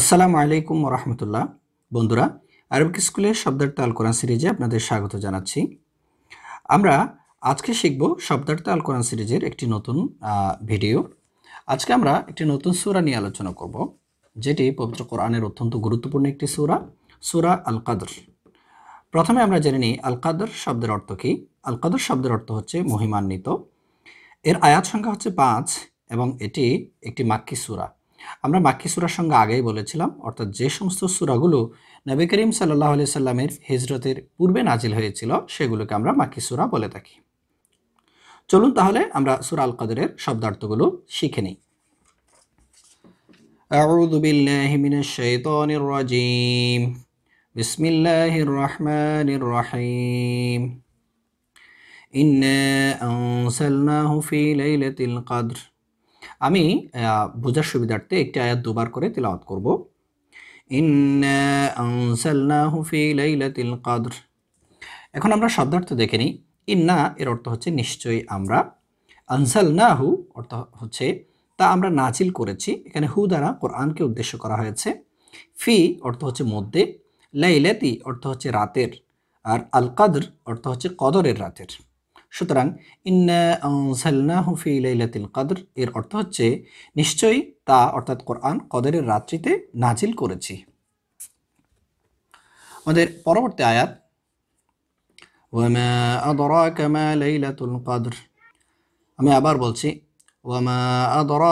আসসালামু আলাইকুম রহমতুল্লাহ বন্ধুরা আরবিক স্কুলের শব্দার্থ আল কোরআন সিরিজে আপনাদের স্বাগত জানাচ্ছি আমরা আজকে শিখব শব্দার্থ আল কোরআন সিরিজের একটি নতুন ভিডিও আজকে আমরা একটি নতুন সুরা নিয়ে আলোচনা করব যেটি পবিত্র কোরআনের অত্যন্ত গুরুত্বপূর্ণ একটি সুরা সুরা আল কাদর প্রথমে আমরা জেনে নিই আল কাদর শব্দের অর্থ কী আল কাদর শব্দের অর্থ হচ্ছে মহিমান্বিত এর আয়াত সংখ্যা হচ্ছে পাঁচ এবং এটি একটি মাক্কি সুরা আমরা মাক্কি সুরার সঙ্গে আগেই বলেছিলাম অর্থাৎ যে সমস্ত সুরাগুলো নবী করিম সাল্লাহ আলি সাল্লামের হিজরতের পূর্বে নাজিল হয়েছিল সেগুলোকে আমরা মাক্কি সুরা বলে থাকি চলুন তাহলে আমরা সুরা আল কাদের শব্দার্থগুলো শিখে নিই أعوذ بالله من الشيطان الرجيم بسم الله الرحمن الرحيم إنا أنزلناه في ليلة القدر আমি বোঝার সুবিধার্থে একটি আয়াত দুবার করে তেলাওয়াত করব এখন আমরা শব্দার্থ দেখে নিই ইন্না এর অর্থ হচ্ছে নিশ্চয়ই আমরা আনসাল না হু অর্থ হচ্ছে তা আমরা নাচিল করেছি এখানে হু দ্বারা কোরআনকে উদ্দেশ্য করা হয়েছে ফি অর্থ হচ্ছে মধ্যে লাইলাতি অর্থ হচ্ছে রাতের আর আল কাদর অর্থ হচ্ছে কদরের রাতের সুতরাং হুফি ইলাইলাতিল কাদর এর অর্থ হচ্ছে নিশ্চয়ই তা অর্থাৎ কোরআন কদরের রাত্রিতে নাজিল করেছি আমাদের পরবর্তী আয়াত আদরা আমি আবার বলছি আদরা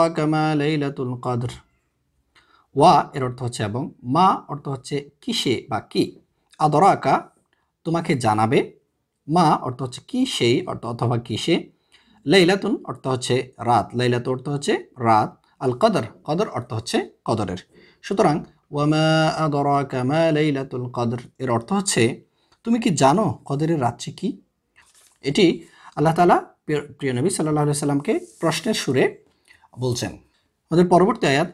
ওয়া এর অর্থ হচ্ছে এবং মা অর্থ হচ্ছে কিসে বা কি আদরাকা তোমাকে জানাবে মা অর্থ হচ্ছে কি সেই অর্থ অথবা কি সে লাইলাতুন অর্থ হচ্ছে রাত লাইলাত অর্থ হচ্ছে রাত আল কদর কদর অর্থ হচ্ছে কদরের সুতরাং ওয়ামা কামা লাইলাতুল কদর এর অর্থ হচ্ছে তুমি কি জানো কদরের রাত্রি কি এটি আল্লাহ তালা প্রিয় নবী সাল্লাহ সাল্লামকে প্রশ্নের সুরে বলছেন আমাদের পরবর্তী আয়াত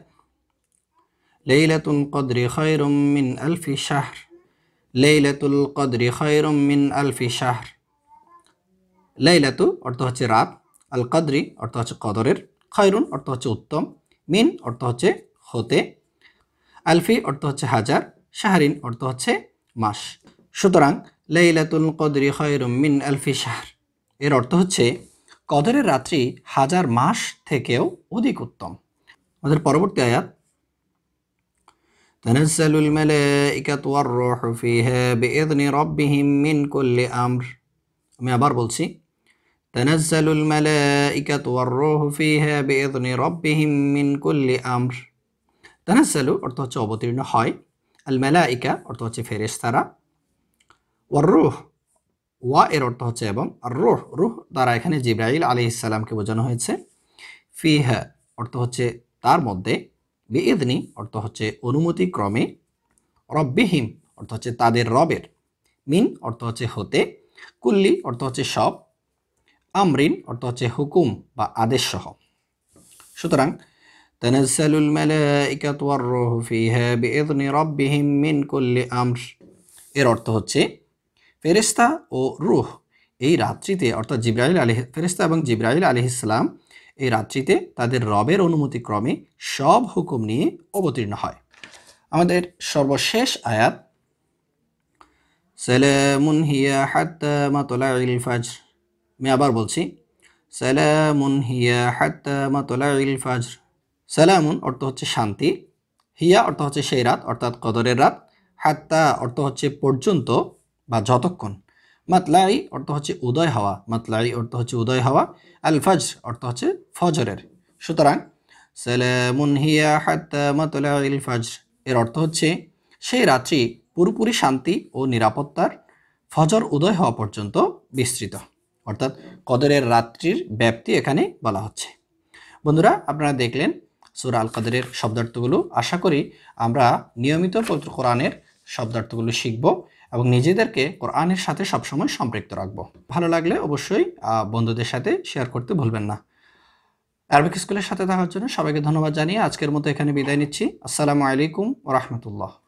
লাইলাতুন কদরে খয়রুম মিন আলফি শাহর লেইলাতুল কদরি খয়রুম মিন আলফি শাহর লেইলাতু অর্থ হচ্ছে রাত আল কদরি অর্থ হচ্ছে কদরের খয়রুন অর্থ হচ্ছে উত্তম মিন অর্থ হচ্ছে হতে আলফি অর্থ হচ্ছে হাজার শাহরিন অর্থ হচ্ছে মাস সুতরাং লেইলাতুল কদরি খয়রুম মিন আলফি শাহর এর অর্থ হচ্ছে কদরের রাত্রি হাজার মাস থেকেও অধিক উত্তম আমাদের পরবর্তী আয়াত تنزل الملائكة والروح فيها بإذن ربهم من كل أمر আমি আবার বলছি تنزل الملائكة والروح فيها بإذن ربهم من كل أمر তানাসালু অর্থ হচ্ছে অবতীর্ণ হয় আল মেলাইকা অর্থ হচ্ছে ফেরেশতারা ওয়ার রুহ ওয়া এর অর্থ হচ্ছে এবং রুহ রুহ দ্বারা এখানে জিব্রাইল আলি ইসালামকে বোঝানো হয়েছে ফিহা অর্থ হচ্ছে তার মধ্যে বেএদনি অর্থ হচ্ছে অনুমতি ক্রমে রব্বিহীম অর্থ হচ্ছে তাদের রবের মিন অর্থ হচ্ছে হতে কুল্লি অর্থ হচ্ছে সব আমরিন অর্থ হচ্ছে হুকুম বা আদেশ সহ সুতরাং তানাজ্জালুল মালাইকাতু ওয়ার রূহু ফিহা বিইذনি রাব্বিহিম মিন কুল্লি আমর এর অর্থ হচ্ছে ফেরেশতা ও রূহ এই রাত্রিতে অর্থাৎ জিব্রাহিল আলি ফেরিস্তা এবং জিব্রাহিল আলি ইসলাম এই রাত্রিতে তাদের রবের অনুমতিক্রমে সব হুকুম নিয়ে অবতীর্ণ হয় আমাদের সর্বশেষ আয়াত সালামুন হিয়া হাত্তা মাতলা আমি আবার বলছি সালামুন হিয়া হাত্তা মাতলা ইল সালামুন অর্থ হচ্ছে শান্তি হিয়া অর্থ হচ্ছে সেই রাত অর্থাৎ কদরের রাত হাত্তা অর্থ হচ্ছে পর্যন্ত বা যতক্ষণ মাতলাই অর্থ হচ্ছে উদয় হওয়া মাতলাই অর্থ হচ্ছে উদয় হওয়া আল ফজ অর্থ হচ্ছে ফজরের সুতরাং সালামুন হিয়া হাত্তা মাতলাইল ফজ এর অর্থ হচ্ছে সেই রাত্রি পুরোপুরি শান্তি ও নিরাপত্তার ফজর উদয় হওয়া পর্যন্ত বিস্তৃত অর্থাৎ কদরের রাত্রির ব্যাপ্তি এখানে বলা হচ্ছে বন্ধুরা আপনারা দেখলেন সুরা আল কাদরের শব্দার্থগুলো আশা করি আমরা নিয়মিত পবিত্র কোরআনের শব্দার্থগুলো শিখব এবং নিজেদেরকে কোরআনের সাথে সবসময় সম্পৃক্ত রাখবো ভালো লাগলে অবশ্যই বন্ধুদের সাথে শেয়ার করতে ভুলবেন না আরবিক স্কুলের সাথে থাকার জন্য সবাইকে ধন্যবাদ জানিয়ে আজকের মতো এখানে বিদায় নিচ্ছি আসসালামু আলাইকুম রহমতুল্লাহ